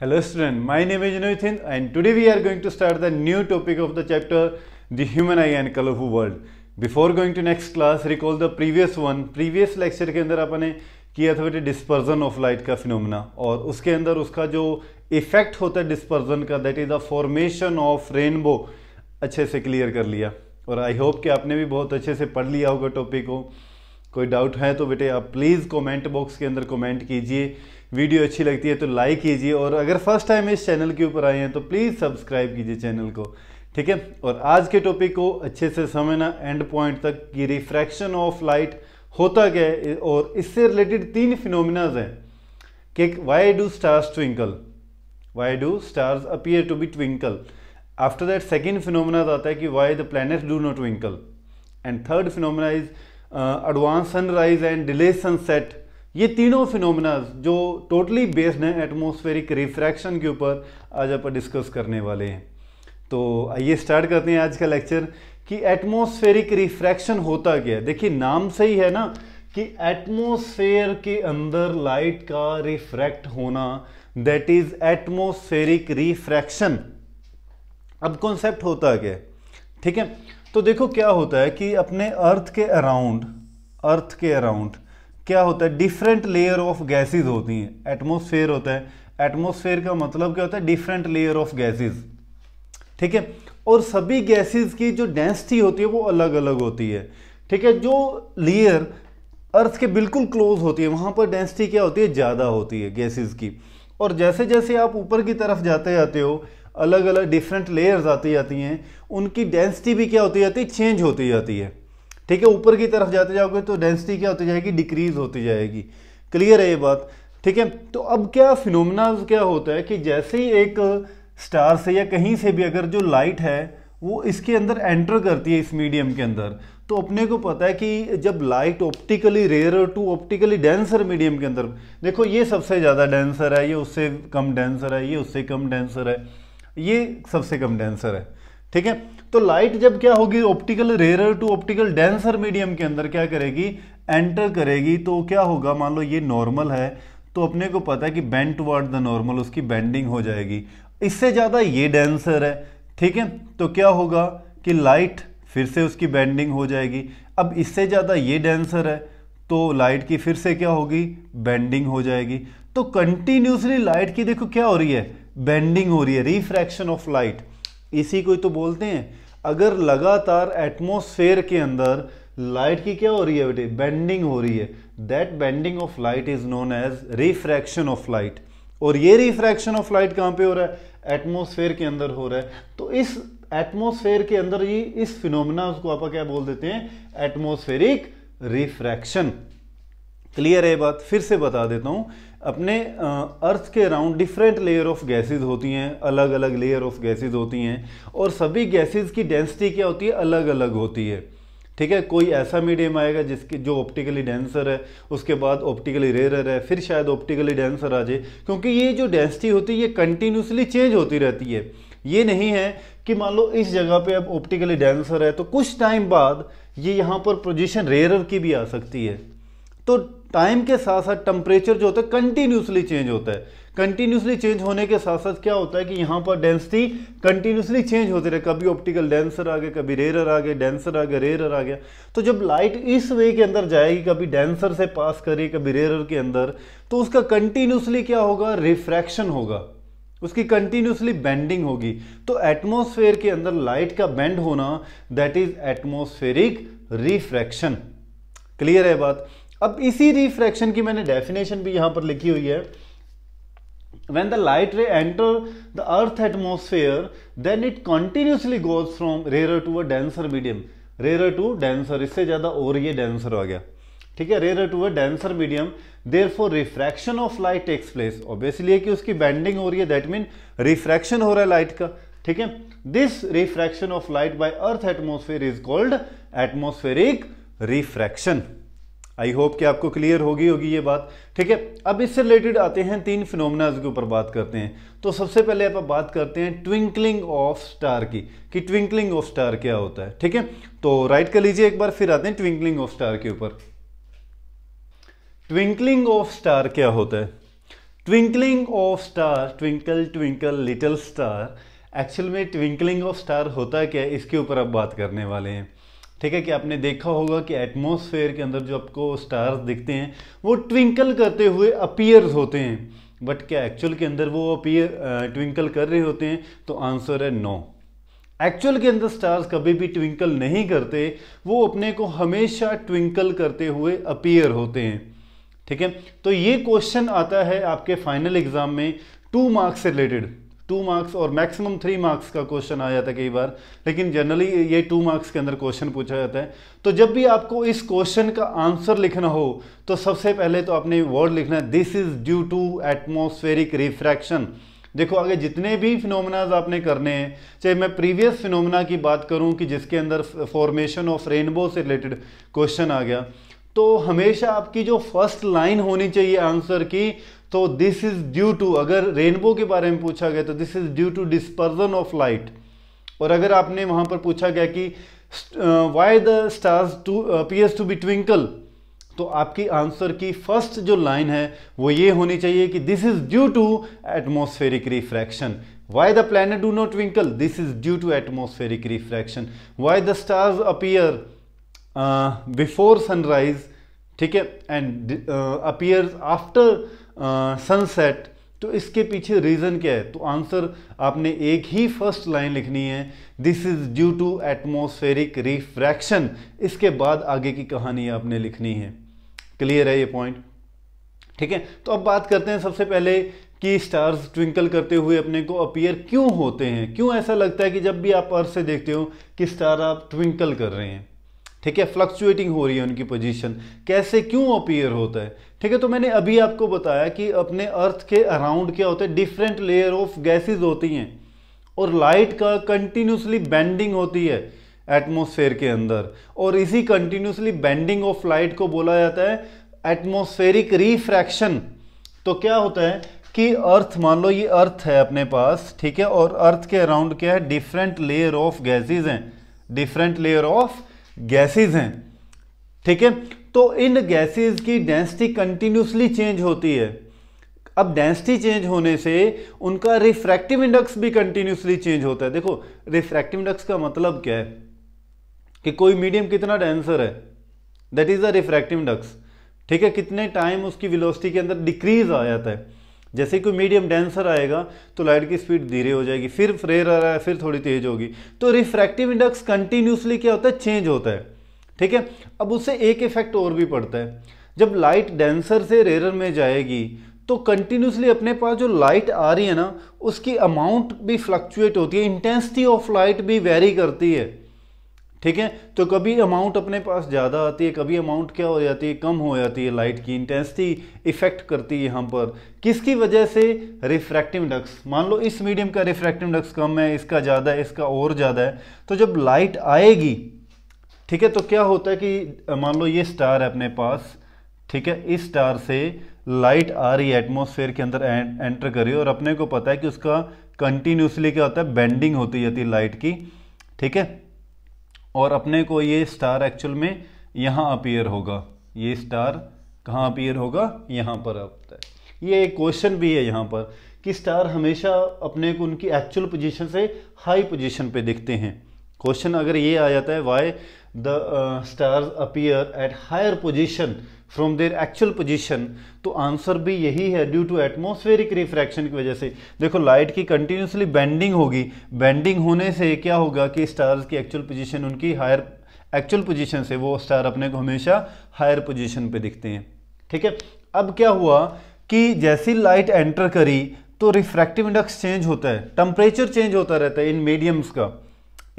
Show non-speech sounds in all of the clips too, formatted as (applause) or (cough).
Hello students, my name is Nithin and today we are going to start the new topic of the chapter The Human Eye and Colorful World. Before going to next class, recall the previous one. Previous lecture के अंदर आपने किया था बेटे dispersion of light का phenomena और उसके अंदर उसका जो इफेक्ट होता है डिस्पर्जन का that is the formation of rainbow अच्छे से क्लियर कर लिया और आई होप कि आपने भी बहुत अच्छे से पढ़ लिया होगा टॉपिक को कोई डाउट है तो बेटे आप प्लीज़ कमेंट बॉक्स के अंदर कमेंट कीजिए वीडियो अच्छी लगती है तो लाइक कीजिए और अगर फर्स्ट टाइम इस चैनल के ऊपर आए हैं तो प्लीज़ सब्सक्राइब कीजिए चैनल को ठीक है और आज के टॉपिक को अच्छे से समझना एंड पॉइंट तक कि रिफ्रैक्शन ऑफ लाइट होता क्या है और इससे रिलेटेड तीन फिनोमिनाज हैं कि why do stars twinkle why do stars appear to be twinkle after that second phenomenas आता है कि why the planet do not twinkle and third phenomena is advance sunrise and delay sunset ये तीनों phenomenas जो totally based हैं atmospheric refraction के ऊपर आज आप डिस्कस करने वाले हैं तो आइए स्टार्ट करते हैं आज का लेक्चर कि एटमोस्फेरिक रिफ्रैक्शन होता क्या है देखिए नाम से ही है ना कि एटमोसफेयर के अंदर लाइट का रिफ्रैक्ट होना दैट इज एटमोसफेरिक रिफ्रैक्शन अब कॉन्सेप्ट होता क्या है ठीक है तो देखो क्या होता है कि अपने अर्थ के अराउंड अर्थ के अराउंड क्या होता है डिफरेंट लेयर ऑफ गैसेज होती हैं एटमोसफेयर होता है एटमोसफेयर का मतलब क्या होता है डिफरेंट लेयर ऑफ गैसेज ठीक है और सभी गैसेज की जो डेंसिटी होती है वो अलग अलग होती है ठीक है जो लेयर अर्थ के बिल्कुल क्लोज होती है वहाँ पर डेंसिटी क्या होती है ज़्यादा होती है गैसेज की और जैसे जैसे आप ऊपर की तरफ जाते जाते हो अलग अलग डिफरेंट लेयर्स आती जाती हैं उनकी डेंसिटी भी क्या होती जाती है चेंज होती जाती है ठीक है ऊपर की तरफ जाते जाओगे तो डेंसिटी क्या होती जाएगी डिक्रीज होती जाएगी क्लियर है ये बात ठीक है तो अब क्या फिनोमिना क्या होता है कि जैसे ही एक स्टार से या कहीं से भी अगर जो लाइट है वो इसके अंदर एंटर करती है इस मीडियम के अंदर तो अपने को पता है कि जब light optically rare to optically denser medium के अंदर देखो ये सबसे ज़्यादा डेंसर है ये उससे कम डेंसर है ये उससे कम डेंसर है ये सबसे कम डेंसर है ठीक है तो लाइट जब क्या होगी optical rare to optical denser medium के अंदर क्या करेगी एंटर करेगी तो क्या होगा मान लो ये नॉर्मल है तो अपने को पता है कि बेंड टुवर्ड द नॉर्मल उसकी बेंडिंग हो जाएगी इससे ज़्यादा ये डेंसर है ठीक है तो क्या होगा कि लाइट फिर से उसकी बेंडिंग हो जाएगी अब इससे ज़्यादा ये डेंसर है तो लाइट की फिर से क्या होगी बेंडिंग हो जाएगी तो कंटिन्यूसली लाइट की देखो क्या हो रही है बेंडिंग हो रही है रिफ्रैक्शन ऑफ लाइट इसी को ही तो बोलते हैं अगर लगातार एटमोसफेयर के अंदर लाइट की क्या हो रही है बेटे बेंडिंग हो रही है that bending of light is known as refraction of light और ये रिफ्रैक्शन ऑफ लाइट कहाँ पे हो रहा है एटमोसफेयर के अंदर हो रहा है तो इस एटमोसफेयर के अंदर ही इस फिनोमिना उसको आप क्या बोल देते हैं एटमोसफेरिक रिफ्रैक्शन क्लियर है बात फिर से बता देता हूँ अपने अर्थ के around different layer of gases होती हैं अलग अलग लेयर ऑफ गैसेस होती हैं और सभी गैसेस की डेंसिटी क्या होती है अलग अलग होती है ठीक है कोई ऐसा मीडियम आएगा जिसकी जो ऑप्टिकली डेंसर है उसके बाद ऑप्टिकली रेयर है फिर शायद ऑप्टिकली डेंसर आ जाए क्योंकि ये जो डेंसिटी होती है ये कंटिन्यूसली चेंज होती रहती है ये नहीं है कि मान लो इस जगह पे अब ऑप्टिकली डेंसर है तो कुछ टाइम बाद ये यहाँ पर पोजिशन रेयर की भी आ सकती है तो टाइम के साथ साथ टेम्परेचर जो होता है कंटिन्यूसली चेंज होता है कंटिन्यूसली चेंज होने के साथ साथ क्या होता है कि यहाँ पर डेंसिटी कंटिन्यूसली चेंज होती रहे कभी ऑप्टिकल डेंसर आ गया कभी रेरर आ गया डेंसर आ गया रेरर आ गया तो जब लाइट इस वे के अंदर जाएगी कभी डेंसर से पास करी कभी रेरर के अंदर तो उसका कंटिन्यूसली क्या होगा रिफ्रैक्शन होगा उसकी कंटिन्यूसली बेंडिंग होगी तो एटमोसफेयर के अंदर लाइट का बेंड होना that is atmospheric refraction clear है बात अब इसी रिफ्रैक्शन की मैंने डेफिनेशन भी यहां पर लिखी हुई है when the light ray enter the earth atmosphere then it continuously goes from rarer to a denser medium rarer to denser इससे ज़्यादा और ये denser आ गया ठीक है rarer to a denser medium therefore refraction of light takes place obviously है कि उसकी bending हो रही है that mean refraction हो रहा है light का ठीक है this refraction of light by earth atmosphere is called atmospheric refraction I hope कि आपको क्लियर होगी होगी ये बात ठीक है अब इससे रिलेटेड आते हैं तीन फिनोमिनाज के ऊपर बात करते हैं तो सबसे पहले आप बात करते हैं ट्विंकलिंग ऑफ स्टार की कि ट्विंकलिंग ऑफ स्टार क्या होता है ठीक है तो राइट कर लीजिए एक बार फिर आते हैं ट्विंकलिंग ऑफ स्टार के ऊपर ट्विंकलिंग ऑफ स्टार क्या होता है twinkling of star twinkle twinkle little star actual में ट्विंकलिंग ऑफ स्टार होता क्या है इसके ऊपर आप बात करने वाले हैं ठीक है कि आपने देखा होगा कि एटमॉस्फेयर के अंदर जो आपको स्टार्स दिखते हैं वो ट्विंकल करते हुए अपीयर्स होते हैं बट क्या एक्चुअल के अंदर वो अपीयर ट्विंकल कर रहे होते हैं तो आंसर है नो एक्चुअल के अंदर स्टार्स कभी भी ट्विंकल नहीं करते वो अपने को हमेशा ट्विंकल करते हुए अपीयर होते हैं ठीक है तो ये क्वेश्चन आता है आपके फाइनल एग्जाम में टू मार्क्स से रिलेटेड टू मार्क्स और मैक्सिमम थ्री मार्क्स का क्वेश्चन आ जाता है कई बार लेकिन जनरली ये टू मार्क्स के अंदर क्वेश्चन पूछा जाता है तो जब भी आपको इस क्वेश्चन का आंसर लिखना हो तो सबसे पहले तो आपने वर्ड लिखना है this is due to atmospheric refraction देखो आगे जितने भी फिनोमिनाज आपने करने हैं चाहे मैं प्रीवियस फिनोमिना की बात करूं कि जिसके अंदर फॉर्मेशन ऑफ रेनबो से रिलेटेड क्वेश्चन आ गया तो हमेशा आपकी जो फर्स्ट लाइन होनी चाहिए आंसर की तो दिस इज ड्यू टू अगर रेनबो के बारे में पूछा गया तो this is due to dispersion of light और अगर आपने वहां पर पूछा गया कि why the stars to appears to be twinkle तो आपकी आंसर की फर्स्ट जो लाइन है वो ये होनी चाहिए कि this is due to atmospheric refraction why the planet do not twinkle this is due to atmospheric refraction why the stars appear before sunrise ठीक है एंड अपियर्स आफ्टर सनसेट तो इसके पीछे रीज़न क्या है तो आंसर आपने एक ही फर्स्ट लाइन लिखनी है this is due to atmospheric refraction इसके बाद आगे की कहानी आपने लिखनी है क्लियर है ये पॉइंट ठीक है तो अब बात करते हैं सबसे पहले कि स्टार्स ट्विंकल करते हुए अपने को अपीयर क्यों होते हैं क्यों ऐसा लगता है कि जब भी आप अर्थ से देखते हो कि स्टार आप ट्विंकल कर रहे हैं ठीक है फ्लक्चुएटिंग हो रही है उनकी पोजीशन कैसे क्यों अपीयर होता है ठीक है तो मैंने अभी आपको बताया कि अपने अर्थ के अराउंड क्या होता है डिफरेंट लेयर ऑफ गैसेज होती हैं और लाइट का कंटिन्यूसली बेंडिंग होती है एटमोसफेयर के अंदर और इसी कंटिन्यूसली बेंडिंग ऑफ लाइट को बोला जाता है एटमोसफेरिक रिफ्रैक्शन तो क्या होता है कि अर्थ मान लो ये अर्थ है अपने पास ठीक है और अर्थ के अराउंड क्या है डिफरेंट लेयर ऑफ गैसेज हैं डिफरेंट लेयर ऑफ गैसेस हैं ठीक है तो इन गैसेस की डेंसिटी कंटिन्यूसली चेंज होती है अब डेंसिटी चेंज होने से उनका रिफ्रैक्टिव इंडेक्स भी कंटिन्यूसली चेंज होता है देखो रिफ्रैक्टिव इंडेक्स का मतलब क्या है कि कोई मीडियम कितना डेंसर है that is the refractive index ठीक है कितने टाइम उसकी विलोसिटी के अंदर डिक्रीज आ जाता है जैसे कोई मीडियम डेंसर आएगा तो लाइट की स्पीड धीरे हो जाएगी फिर फ्रेयर आ रहा है फिर थोड़ी तेज होगी तो रिफ्रैक्टिव इंडेक्स कंटिन्यूसली क्या होता है चेंज होता है ठीक है अब उससे एक इफेक्ट और भी पड़ता है जब लाइट डेंसर से रेरर में जाएगी तो कंटिन्यूसली अपने पास जो लाइट आ रही है ना उसकी अमाउंट भी फ्लक्चुएट होती है इंटेंसिटी ऑफ लाइट भी वेरी करती है ठीक है तो कभी अमाउंट अपने पास ज़्यादा आती है कभी अमाउंट क्या हो जाती है कम हो जाती है लाइट की इंटेंसिटी इफेक्ट करती है यहाँ पर किसकी वजह से रिफ्रैक्टिव डक्स मान लो इस मीडियम का रिफ्रैक्टिव डक्स कम है इसका ज़्यादा है इसका और ज़्यादा है तो जब लाइट आएगी ठीक है तो क्या होता है कि मान लो ये स्टार है अपने पास ठीक है इस स्टार से लाइट आ रही है एटमोसफेयर के अंदर एंटर कर रही है और अपने को पता है कि उसका कंटिन्यूसली क्या होता है बेंडिंग होती जाती है लाइट की ठीक है और अपने को ये स्टार एक्चुअल में यहाँ अपीयर होगा ये स्टार कहाँ अपीयर होगा यहाँ पर आता है ये एक क्वेश्चन भी है यहाँ पर कि स्टार हमेशा अपने को उनकी एक्चुअल पोजीशन से हाई पोजीशन पे दिखते हैं क्वेश्चन अगर ये आ जाता है why the stars appear at higher position from their actual position तो आंसर भी यही है ड्यू टू एटमोस्फेरिक रिफ्रैक्शन की वजह से देखो लाइट की कंटिन्यूसली बैंडिंग होगी बैंडिंग होने से क्या होगा कि स्टार्स की एक्चुअल पोजिशन उनकी हायर एक्चुअल पोजिशन से वो स्टार अपने को हमेशा हायर पोजिशन पे दिखते हैं ठीक है अब क्या हुआ कि जैसी लाइट एंटर करी तो रिफ्रैक्टिव इंडक्स चेंज होता है टेम्परेचर चेंज होता रहता है इन मीडियम्स का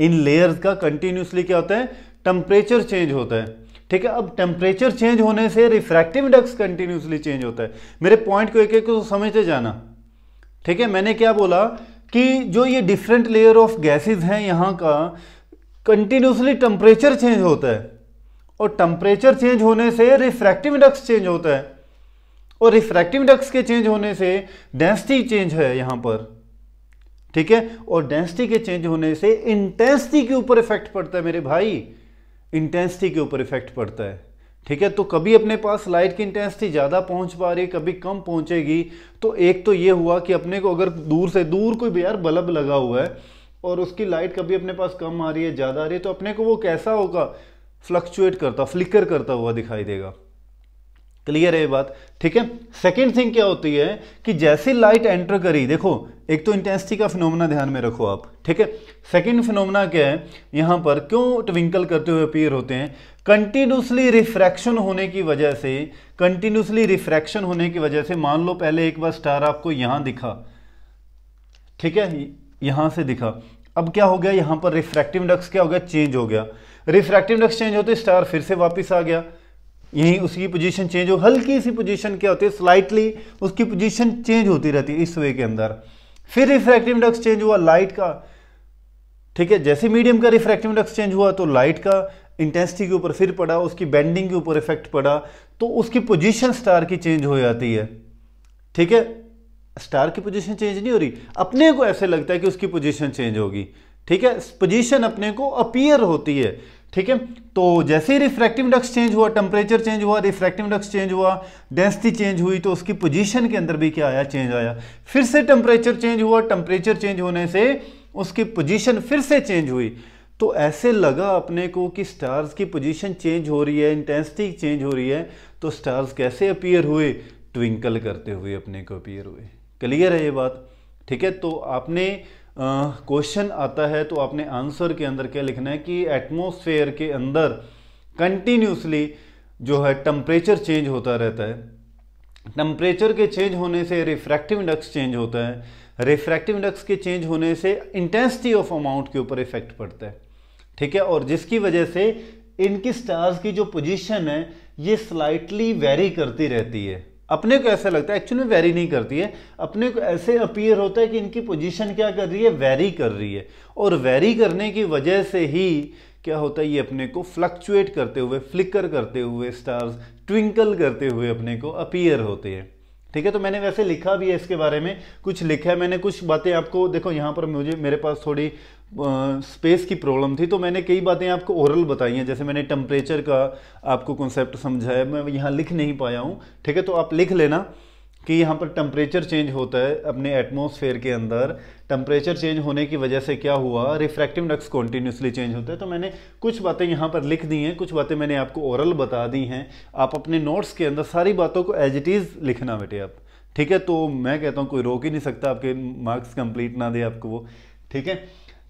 इन लेयर्स का कंटिन्यूसली क्या होता है टेम्परेचर चेंज होता है ठीक है अब टेम्परेचर चेंज होने से रिफ्रैक्टिव इंडेक्स कंटिन्यूसली चेंज होता है मेरे पॉइंट को एक एक को समझते जाना ठीक है मैंने क्या बोला कि जो ये डिफरेंट लेयर ऑफ गैसेस हैं यहाँ का कंटिन्यूसली टेम्परेचर चेंज होता है और टेम्परेचर चेंज होने से रिफ्रैक्टिव डक्स चेंज होता है और रिफ्रैक्टिव डक्स के चेंज होने से डेंसिटी चेंज है यहाँ पर ठीक है और डेंसिटी के चेंज होने से इंटेंसिटी के ऊपर इफेक्ट पड़ता है मेरे भाई इंटेंसिटी के ऊपर इफेक्ट पड़ता है ठीक है तो कभी अपने पास लाइट की इंटेंसिटी ज़्यादा पहुंच पा रही है कभी कम पहुंचेगी तो एक तो ये हुआ कि अपने को अगर दूर से दूर कोई यार बल्ब लगा हुआ है और उसकी लाइट कभी अपने पास कम आ रही है ज़्यादा आ रही है तो अपने को वो कैसा होगा फ्लक्चुएट करता फ्लिकर करता हुआ दिखाई देगा क्लियर है ये बात ठीक है सेकेंड थिंग क्या होती है कि जैसे लाइट एंटर करी देखो एक तो इंटेंसिटी का फिनोमना ध्यान में रखो आप ठीक है सेकेंड फिनोमना क्या है यहां पर क्यों ट्विंकल करते हुए अपीयर होते हैं कंटिन्यूसली रिफ्रैक्शन होने की वजह से कंटिन्यूसली रिफ्रैक्शन होने की वजह से मान लो पहले एक बार स्टार आपको यहां दिखा ठीक है यहां से दिखा अब क्या हो गया यहां पर रिफ्रैक्टिव इंडेक्स क्या हो गया चेंज हो गया रिफ्रैक्टिव इंडेक्स चेंज होते स्टार फिर से वापस आ गया यही उसकी पोजीशन चेंज हो हल्की सी पोजीशन क्या होती है स्लाइटली उसकी पोजीशन चेंज होती रहती है इस वे के अंदर फिर रिफ्रैक्टिव इंडक्स चेंज हुआ लाइट का ठीक है जैसे मीडियम का रिफ्रैक्टिव इंडक्स चेंज हुआ तो लाइट का इंटेंसिटी के ऊपर फिर पड़ा उसकी बैंडिंग के ऊपर इफेक्ट पड़ा तो उसकी पोजिशन स्टार की चेंज हो जाती है ठीक है स्टार की पोजिशन चेंज नहीं हो रही अपने को ऐसे लगता है कि उसकी पोजिशन चेंज होगी ठीक है पोजिशन अपने को अपियर होती है ठीक है तो जैसे ही रिफ्रैक्टिव इंडेक्स चेंज हुआ टेम्परेचर चेंज हुआ रिफ्रैक्टिव इंडेक्स चेंज हुआ डेंसिटी चेंज हुई तो उसकी पोजीशन के अंदर भी क्या आया चेंज आया फिर से टेम्परेचर चेंज हुआ टेम्परेचर चेंज होने से उसकी पोजीशन फिर से चेंज हुई तो ऐसे लगा अपने को कि स्टार्स की पोजीशन चेंज हो रही है इंटेंसिटी चेंज हो रही है तो स्टार्स कैसे अपीयर हुए ट्विंकल करते हुए अपने को अपीयर हुए क्लियर है ये बात ठीक है तो आपने क्वेश्चन आता है तो आपने आंसर के अंदर क्या लिखना है कि एटमोसफेयर के अंदर कंटिन्यूसली जो है टम्परेचर चेंज होता रहता है टम्परेचर के चेंज होने से रिफ्रैक्टिव इंडक्स चेंज होता है रिफ्रैक्टिव इंडक्स के चेंज होने से इंटेंसिटी ऑफ अमाउंट के ऊपर इफेक्ट पड़ता है ठीक है और जिसकी वजह से इनकी स्टार्स की जो पोजीशन है ये स्लाइटली वेरी करती रहती है अपने को ऐसा लगता है एक्चुअली वेरी नहीं करती है अपने को ऐसे अपीयर होता है कि इनकी पोजीशन क्या कर रही है वेरी कर रही है और वेरी करने की वजह से ही क्या होता है ये अपने को फ्लक्चुएट करते हुए फ्लिकर करते हुए स्टार्स ट्विंकल करते हुए अपने को अपीयर होते हैं ठीक है तो मैंने वैसे लिखा भी है इसके बारे में कुछ लिखा है मैंने कुछ बातें आपको देखो यहाँ पर मुझे मेरे पास थोड़ी स्पेस की प्रॉब्लम थी तो मैंने कई बातें आपको ओरल बताई हैं जैसे मैंने टेम्परेचर का आपको कॉन्सेप्ट समझाया मैं यहाँ लिख नहीं पाया हूँ ठीक है तो आप लिख लेना कि यहाँ पर टेम्परेचर चेंज होता है अपने एटमॉस्फेयर के अंदर टेम्परेचर चेंज होने की वजह से क्या हुआ रिफ्रैक्टिव इंडेक्स कॉन्टीन्यूसली चेंज होता है तो मैंने कुछ बातें यहाँ पर लिख दी हैं कुछ बातें मैंने आपको ओरल बता दी हैं आप अपने नोट्स के अंदर सारी बातों को एज इट इज़ लिखना बेटे आप ठीक है तो मैं कहता हूँ कोई रोक ही नहीं सकता आपके मार्क्स कंप्लीट ना दे आपको वो ठीक है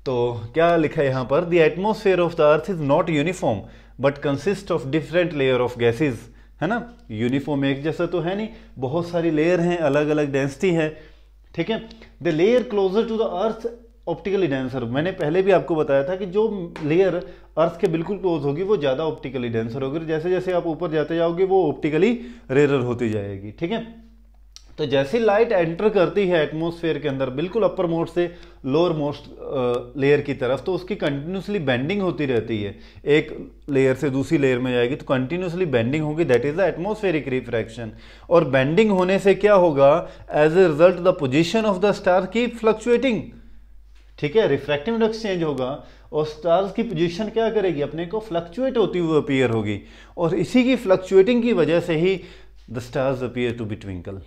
तो क्या लिखा है यहाँ पर the atmosphere of the earth is not uniform but consist of different layer of gases है ना यूनिफॉर्म एक जैसा तो है नहीं बहुत सारी लेयर हैं अलग अलग डेंसिटी है ठीक है the layer closer to the earth optically denser मैंने पहले भी आपको बताया था कि जो लेयर अर्थ के बिल्कुल क्लोज होगी वो ज़्यादा ऑप्टिकली डेंसर होगी जैसे जैसे आप ऊपर जाते जाओगे वो ऑप्टिकली रेरर होती जाएगी ठीक है तो जैसी लाइट एंटर करती है एटमोसफेयर के अंदर बिल्कुल अपर मोस्ट से लोअर मोस्ट लेयर की तरफ तो उसकी कंटिन्यूसली बेंडिंग होती रहती है एक लेयर से दूसरी लेयर में जाएगी तो कंटिन्यूसली बेंडिंग होगी that is the atmospheric refraction और बेंडिंग होने से क्या होगा as a result the position of the star की फ्लक्चुएटिंग ठीक है रिफ्रैक्टिव इंडेक्स चेंज होगा और स्टार्स की पोजीशन क्या करेगी अपने को फ्लक्चुएट होती हुई अपीयर होगी और इसी की फ्लक्चुएटिंग की वजह से ही the stars appear to be twinkle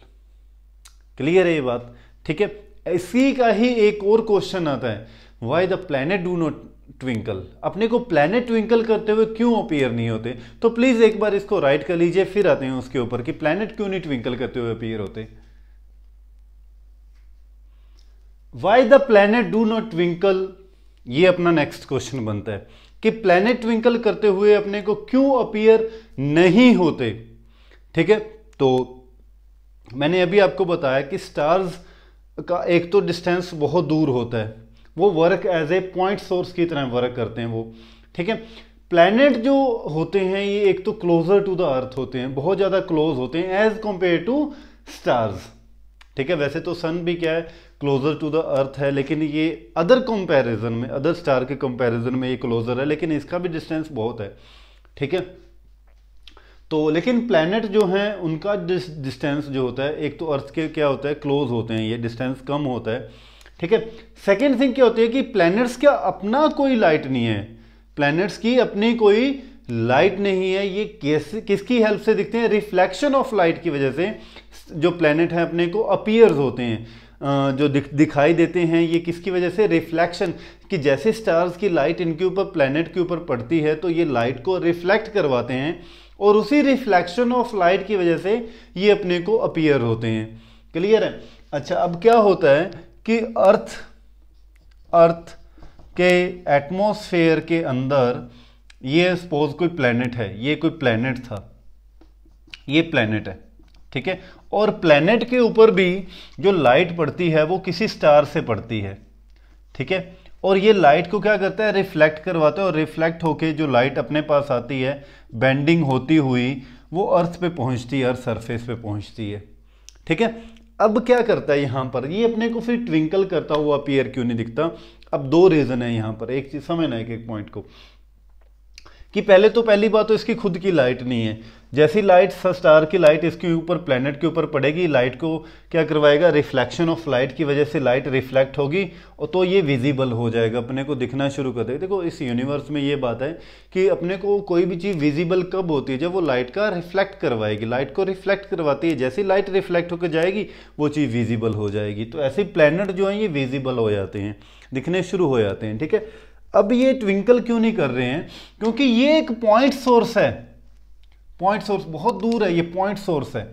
clear है ये बात ठीक है इसी का ही एक और क्वेश्चन आता है why the planet do not twinkle अपने को प्लैनेट ट्विंकल करते हुए क्यों अपीयर नहीं होते तो प्लीज एक बार इसको राइट कर लीजिए फिर आते हैं उसके ऊपर कि प्लैनेट क्यों नहीं ट्विंकल करते हुए अपीयर होते why the planet do not twinkle ये अपना नेक्स्ट क्वेश्चन बनता है कि प्लैनेट ट्विंकल करते हुए अपने को क्यों अपीयर नहीं होते ठीक है तो मैंने अभी आपको बताया कि स्टार्स का एक तो डिस्टेंस बहुत दूर होता है वो work as a point source की तरह वर्क करते हैं वो ठीक है प्लैनेट जो होते हैं ये एक तो क्लोजर टू द अर्थ होते हैं बहुत ज़्यादा क्लोज होते हैं एज कम्पेयर टू स्टार्स ठीक है वैसे तो सन भी क्या है क्लोजर टू द अर्थ है लेकिन ये अदर कंपैरिजन में अदर स्टार के कंपैरिजन में ये क्लोजर है लेकिन इसका भी डिस्टेंस बहुत है ठीक है तो लेकिन प्लैनेट जो हैं उनका डिस्टेंस जो होता है एक तो अर्थ के क्या होता है क्लोज होते हैं ये डिस्टेंस कम होता है ठीक है सेकेंड थिंग क्या होती है कि प्लैनेट्स का अपना कोई लाइट नहीं है प्लैनेट्स की अपनी कोई लाइट नहीं है ये कैसे किसकी हेल्प से दिखते हैं रिफ्लेक्शन ऑफ लाइट की वजह से जो प्लैनेट हैं अपने को अपीयर्स होते हैं जो दिख, दिखाई देते हैं ये किसकी वजह से रिफ्लेक्शन कि जैसे स्टार्स की लाइट इनके ऊपर प्लैनेट के ऊपर पड़ती है तो ये लाइट को रिफ्लेक्ट करवाते हैं और उसी रिफ्लेक्शन ऑफ लाइट की वजह से ये अपने को अपियर होते हैं क्लियर है अच्छा अब क्या होता है कि अर्थ अर्थ के एटमोसफेयर के अंदर ये सपोज कोई प्लैनेट है ये कोई प्लैनेट था ये प्लेनेट है ठीक है और प्लैनेट के ऊपर भी जो लाइट पड़ती है वो किसी स्टार से पड़ती है ठीक है और ये लाइट को क्या करता है रिफ्लेक्ट करवाता है और रिफ्लेक्ट होके जो लाइट अपने पास आती है बेंडिंग होती हुई वो अर्थ पे पहुंचती है अर्थ सरफेस पे पहुंचती है ठीक है अब क्या करता है यहाँ पर ये अपने को फिर ट्विंकल करता हुआ अपीयर क्यों नहीं दिखता अब दो रीज़न है यहाँ पर एक चीज़ समझना है एक, एक पॉइंट को कि पहले तो पहली बात तो इसकी खुद की लाइट नहीं है जैसी लाइट स्टार की लाइट इसके ऊपर प्लेनेट के ऊपर पड़ेगी लाइट को क्या करवाएगा रिफ्लेक्शन ऑफ लाइट की वजह से लाइट रिफ्लेक्ट होगी और तो ये विजिबल हो जाएगा अपने को दिखना शुरू कर देगा देखो इस यूनिवर्स में ये बात है कि अपने को कोई भी चीज़ विजिबल कब होती है जब वो लाइट का रिफ्लेक्ट करवाएगी लाइट को रिफ्लेक्ट करवाती है जैसी लाइट रिफ्लेक्ट होकर जाएगी वो चीज़ विजिबल हो जाएगी तो ऐसे प्लानट जो हैं ये विजिबल हो जाते हैं दिखने शुरू हो जाते हैं ठीक है अब ये ट्विंकल क्यों नहीं कर रहे हैं क्योंकि ये एक पॉइंट सोर्स है पॉइंट सोर्स बहुत दूर है ये पॉइंट सोर्स है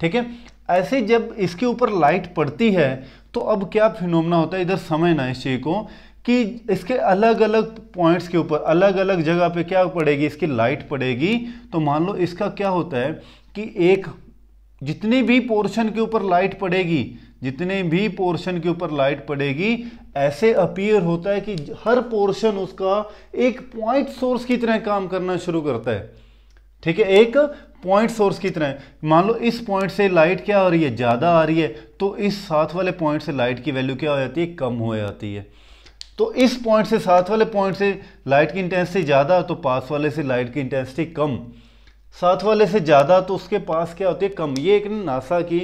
ठीक है ऐसे जब इसके ऊपर लाइट पड़ती है तो अब क्या फिनोमना होता है इधर समझना इस चीज़ को कि इसके अलग अलग पॉइंट्स के ऊपर अलग अलग जगह पे क्या पड़ेगी इसकी लाइट पड़ेगी तो मान लो इसका क्या होता है कि एक जितनी भी पोर्शन के ऊपर लाइट पड़ेगी जितने भी पोर्शन के ऊपर लाइट पड़ेगी ऐसे अपीयर होता है कि हर पोर्शन उसका एक पॉइंट सोर्स की तरह काम करना शुरू करता है ठीक है एक पॉइंट सोर्स की तरह मान लो इस पॉइंट से लाइट क्या आ रही है ज़्यादा आ रही है तो इस साथ वाले पॉइंट से लाइट की वैल्यू क्या हो जाती है कम हो जाती है तो इस पॉइंट से साथ वाले पॉइंट से लाइट की इंटेंसिटी ज़्यादा तो पास वाले से लाइट की इंटेंसिटी कम साथ वाले से ज़्यादा तो उसके पास क्या होती है कम ये एक नासा की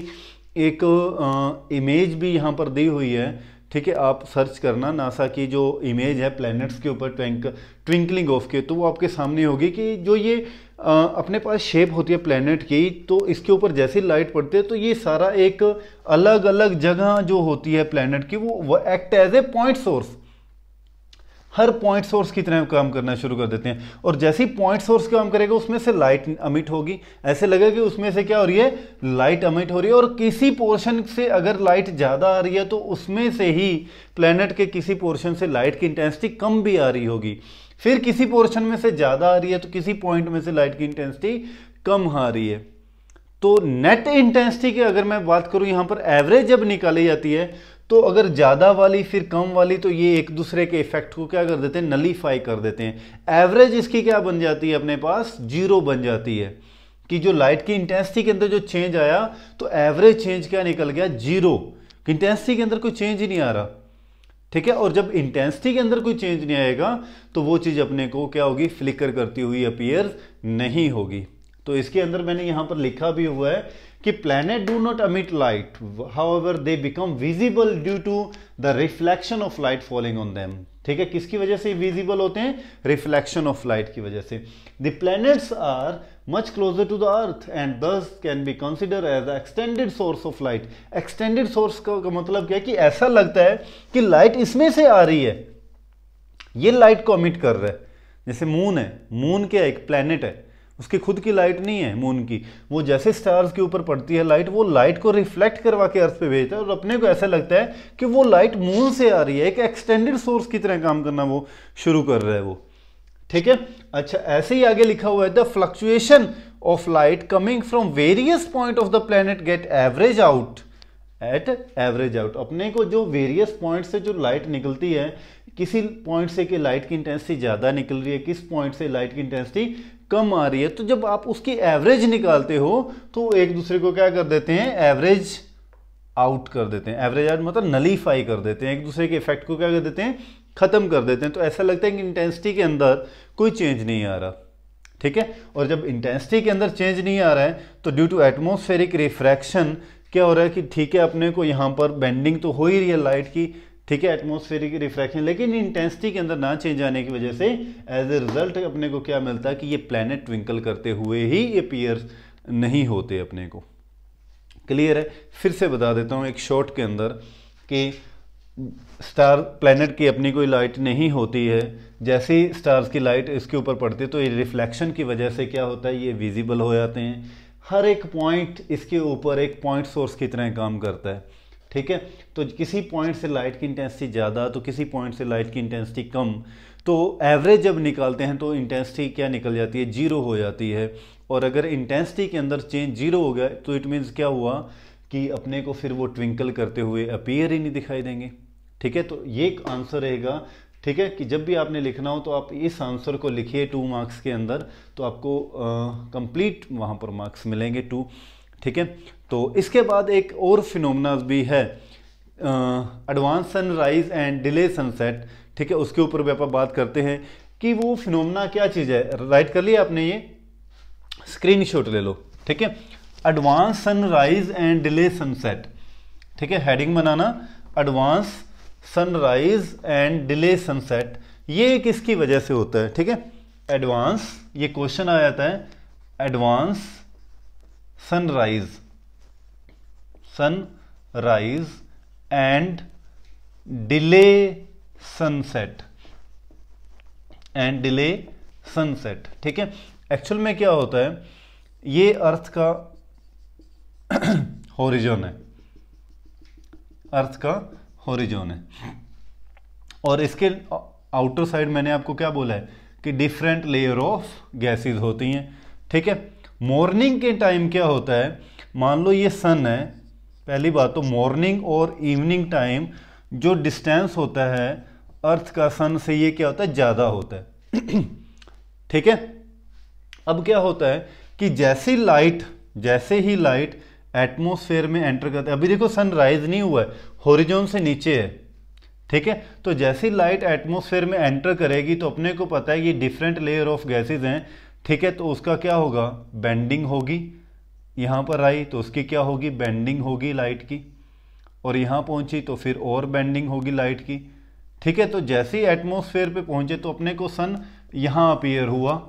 एक इमेज भी यहाँ पर दी हुई है ठीक है आप सर्च करना नासा की जो इमेज है प्लैनेट्स के ऊपर ट्विंक ट्विंकलिंग ऑफ के तो वो आपके सामने होगी कि जो ये आ, अपने पास शेप होती है प्लैनेट की तो इसके ऊपर जैसे लाइट पड़ती है तो ये सारा एक अलग अलग जगह जो होती है प्लैनेट की वो, वो act as a point source हर पॉइंट सोर्स की तरह काम करना शुरू कर देते हैं और जैसे ही पॉइंट सोर्स काम करेगा उसमें से लाइट अमिट होगी ऐसे लगेगा कि उसमें से क्या हो रही है लाइट अमिट हो रही है और किसी पोर्शन से अगर लाइट ज़्यादा आ रही है तो उसमें से ही प्लैनेट के किसी पोर्शन से लाइट की इंटेंसिटी कम भी आ रही होगी फिर किसी पोर्शन में से ज़्यादा आ रही है तो किसी पॉइंट में से लाइट की इंटेंसिटी कम आ रही है तो नेट इंटेंसिटी की अगर मैं बात करूं यहां पर एवरेज जब निकाली जाती है तो अगर ज़्यादा वाली फिर कम वाली तो ये एक दूसरे के इफेक्ट को क्या कर देते हैं नलीफाई कर देते हैं एवरेज इसकी क्या बन जाती है अपने पास जीरो बन जाती है कि जो लाइट की इंटेंसिटी के अंदर जो चेंज आया तो एवरेज चेंज क्या निकल गया जीरो इंटेंसिटी के अंदर कोई चेंज ही नहीं आ रहा ठीक है और जब इंटेंसिटी के अंदर कोई चेंज नहीं आएगा तो वो चीज़ अपने को क्या होगी फ्लिकर करती हुई अपीयर नहीं होगी तो इसके अंदर मैंने यहाँ पर लिखा भी हुआ है कि planet do not emit light however they become visible due to the reflection of light falling on them ठीक है किसकी वजह से विजिबल होते हैं रिफ्लेक्शन ऑफ लाइट की वजह से the planets are much closer to the earth and thus can be consider as extended source of light extended source का मतलब क्या कि ऐसा लगता है कि लाइट इसमें से आ रही है ये लाइट को अमिट कर रहा है जैसे मून है मून क्या एक प्लैनेट है उसकी खुद की लाइट नहीं है मून की वो जैसे स्टार्स के ऊपर पड़ती है लाइट वो लाइट को रिफ्लेक्ट करवा के अर्थ पे भेजता है और अपने को ऐसा लगता है कि वो लाइट मून से आ रही है एक एक्सटेंडेड सोर्स की तरह काम करना वो शुरू कर रहा है वो ठीक है अच्छा ऐसे ही आगे लिखा हुआ है the fluctuation of light coming from various point of the planet get average out at average out अपने को जो वेरियस पॉइंट से जो लाइट निकलती है किसी पॉइंट से कि लाइट की इंटेंसिटी ज़्यादा निकल रही है किस पॉइंट से लाइट की इंटेंसिटी कम आ रही है तो जब आप उसकी एवरेज निकालते हो तो एक दूसरे को क्या कर देते हैं एवरेज आउट कर देते हैं एवरेज आउट मतलब नलीफाई कर देते हैं एक दूसरे के इफेक्ट को क्या कर देते हैं ख़त्म कर देते हैं तो ऐसा लगता है कि इंटेंसिटी के अंदर कोई चेंज नहीं आ रहा ठीक है और जब इंटेंसिटी के अंदर चेंज नहीं आ रहा है तो ड्यू टू एटमोस्फेरिक रिफ्रैक्शन क्या हो रहा है कि ठीक है अपने को यहाँ पर बेंडिंग तो हो ही रही है लाइट की ठीक है एटमोसफेरिक रिफ्रैक्शन लेकिन इंटेंसिटी के अंदर ना चेंज आने की वजह से एज ए रिजल्ट अपने को क्या मिलता है कि ये प्लैनेट ट्विंकल करते हुए ही ये पियर्स नहीं होते अपने को क्लियर है फिर से बता देता हूँ एक शॉर्ट के अंदर कि स्टार प्लैनेट की अपनी कोई लाइट नहीं होती है जैसे ही स्टार्स की लाइट इसके ऊपर पड़ती है तो ये रिफ्लेक्शन की वजह से क्या होता है ये विजिबल हो जाते हैं हर एक पॉइंट इसके ऊपर एक पॉइंट सोर्स की तरह काम करता है ठीक है तो किसी पॉइंट से लाइट की इंटेंसिटी ज़्यादा तो किसी पॉइंट से लाइट की इंटेंसिटी कम तो एवरेज जब निकालते हैं तो इंटेंसिटी क्या निकल जाती है जीरो हो जाती है और अगर इंटेंसिटी के अंदर चेंज जीरो हो गया तो इट मीन्स क्या हुआ कि अपने को फिर वो ट्विंकल करते हुए अपीयर ही नहीं दिखाई देंगे ठीक है तो ये एक आंसर रहेगा ठीक है कि जब भी आपने लिखना हो तो आप इस आंसर को लिखिए टू मार्क्स के अंदर तो आपको कंप्लीट वहाँ पर मार्क्स मिलेंगे टू ठीक है तो इसके बाद एक और फिनोमनाज भी है advance sunrise and delay sunset ठीक है उसके ऊपर भी आप बात करते हैं कि वो फिनोमना क्या चीज़ है राइट कर लिया आपने ये स्क्रीनशॉट ले लो ठीक है advance sunrise and delay sunset ठीक है हेडिंग बनाना advance sunrise and delay sunset ये किसकी वजह से होता है ठीक है एडवांस ये क्वेश्चन आ जाता है advance sunrise rise and delay sunset and delay sunset ठीक है एक्चुअल में क्या होता है ये अर्थ का होरिजोन (coughs) है अर्थ का होरिजोन है और इसके आउटर साइड मैंने आपको क्या बोला है कि डिफरेंट लेयर ऑफ गैसेस होती हैं ठीक है मॉर्निंग के टाइम क्या होता है मान लो ये सन है पहली बात तो मॉर्निंग और इवनिंग टाइम जो डिस्टेंस होता है अर्थ का सन से ये क्या होता है ज़्यादा होता है (clears throat) ठीक है अब क्या होता है कि जैसी लाइट जैसे ही लाइट एटमोसफेयर में एंटर करता है अभी देखो सन राइज नहीं हुआ है होरिजोन से नीचे है ठीक है तो जैसी लाइट एटमोसफेयर में एंटर करेगी तो अपने को पता है ये डिफरेंट लेयर ऑफ गैसेज हैं ठीक है तो उसका क्या होगा बेंडिंग होगी यहाँ पर आई तो उसकी क्या होगी बेंडिंग होगी लाइट की और यहाँ पहुँची तो फिर और बेंडिंग होगी लाइट की ठीक है तो जैसे ही एटमोसफेयर पर पहुँचे तो अपने को सन यहाँ अपीयर हुआ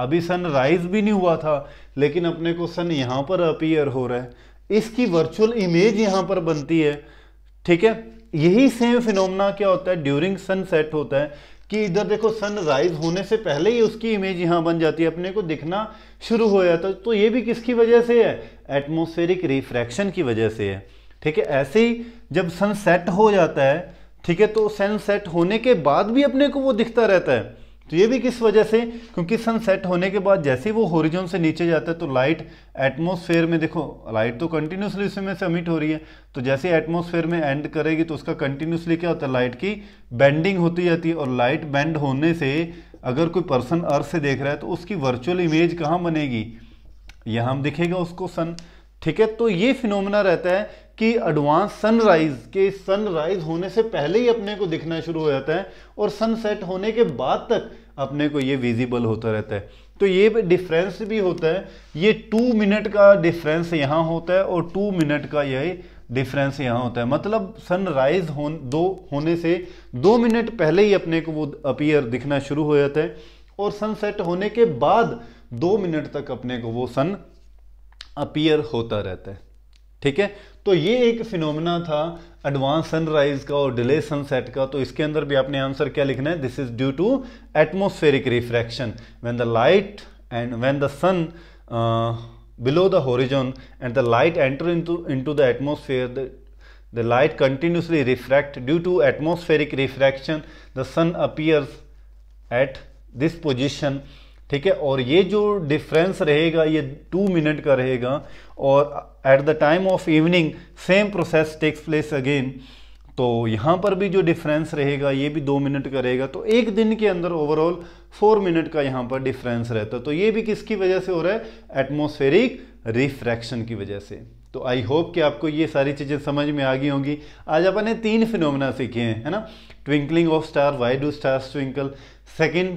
अभी सन राइज भी नहीं हुआ था लेकिन अपने को सन यहाँ पर अपीयर हो रहा है इसकी वर्चुअल इमेज यहाँ पर बनती है ठीक है यही सेम फिनोमना क्या होता है ड्यूरिंग सनसेट होता है कि इधर देखो सनराइज होने से पहले ही उसकी इमेज यहाँ बन जाती है अपने को दिखना शुरू हो जाता है तो ये भी किसकी वजह से है एटमोस्फेरिक रिफ्रैक्शन की वजह से है ठीक है ऐसे ही जब सनसेट हो जाता है ठीक है तो सनसेट होने के बाद भी अपने को वो दिखता रहता है तो ये भी किस वजह से क्योंकि सन सेट होने के बाद जैसे ही वो होरिजोन से नीचे जाता है तो लाइट एटमोसफेयर में देखो लाइट तो कंटिन्यूसली उसमें से अमिट हो रही है तो जैसे एटमोसफेयर में एंड करेगी तो उसका कंटिन्यूसली क्या होता है लाइट की बेंडिंग होती जाती है और लाइट बेंड होने से अगर कोई पर्सन अर्थ से देख रहा है तो उसकी वर्चुअल इमेज कहाँ बनेगी यह हम दिखेगा उसको सन ठीक है तो ये फिनोमिना रहता है कि एडवांस सनराइज के सनराइज होने से पहले ही अपने को दिखना शुरू हो जाता है और सनसेट होने के बाद तक अपने को ये विजिबल होता रहता है तो ये डिफरेंस भी होता है ये टू मिनट का डिफरेंस यहाँ होता है और टू मिनट का यही डिफरेंस यहाँ होता है मतलब सनराइज हो दो होने से दो मिनट पहले ही अपने को वो अपीयर दिखना शुरू हो जाता है और सनसेट होने के बाद दो मिनट तक अपने को वो सन अपीयर होता रहता है ठीक है तो ये एक फिनोमिना था एडवांस सनराइज का और डिले सनसेट का तो इसके अंदर भी आपने आंसर क्या लिखना है this is due to atmospheric refraction when the light and when the sun below the horizon and the light enter in to the atmosphere the light continuously refract due to atmospheric refraction the sun appears at this position ठीक है और ये जो difference रहेगा ये to minute का रहेगा और at the time of evening same process takes place again तो यहाँ पर भी जो डिफरेंस रहेगा ये भी दो मिनट का रहेगा तो एक दिन के अंदर ओवरऑल फोर मिनट का यहाँ पर डिफरेंस रहता है तो ये भी किसकी वजह से हो रहा है एटमोस्फेरिक रिफ्रैक्शन की वजह से तो आई होप कि आपको ये सारी चीज़ें समझ में आ गई होंगी आज अपन ने तीन फिनोमिना सीखे हैं है ना twinkling of star why do stars twinkle second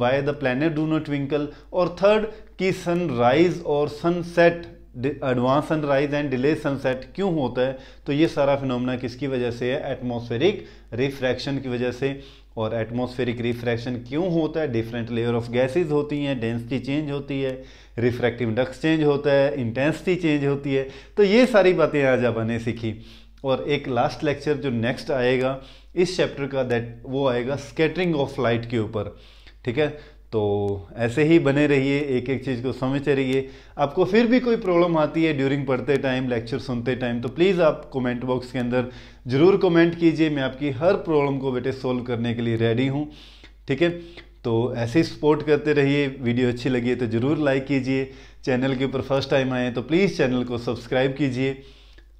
why the planet do not twinkle और थर्ड कि सनराइज और sunset advance sunrise and delay sunset क्यों होता है तो ये सारा फिनोमना किसकी वजह से है एटमोस्फेरिक रिफ्रैक्शन की वजह से और एटमोस्फेरिक रिफ्रैक्शन क्यों होता है डिफरेंट लेयर ऑफ गैसेज होती हैं डेंसिटी चेंज होती है रिफ्रैक्टिव डक्स चेंज होता है इंटेंसिटी चेंज होती है तो ये सारी बातें आज आपने सीखी और एक लास्ट लेक्चर जो नेक्स्ट आएगा इस चैप्टर का दैट वो आएगा स्केटरिंग ऑफ लाइट के ऊपर ठीक है तो ऐसे ही बने रहिए एक एक चीज़ को समझते रहिए आपको फिर भी कोई प्रॉब्लम आती है ड्यूरिंग पढ़ते टाइम लेक्चर सुनते टाइम तो प्लीज़ आप कमेंट बॉक्स के अंदर ज़रूर कमेंट कीजिए मैं आपकी हर प्रॉब्लम को बेटे सॉल्व करने के लिए रेडी हूँ ठीक है तो ऐसे ही सपोर्ट करते रहिए वीडियो अच्छी लगी है तो ज़रूर लाइक कीजिए चैनल के ऊपर फर्स्ट टाइम आए तो प्लीज़ चैनल को सब्सक्राइब कीजिए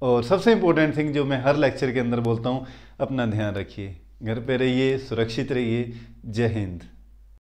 और सबसे इंपॉर्टेंट थिंग जो मैं हर लेक्चर के अंदर बोलता हूँ अपना ध्यान रखिए घर पे रहिए सुरक्षित रहिए जय हिंद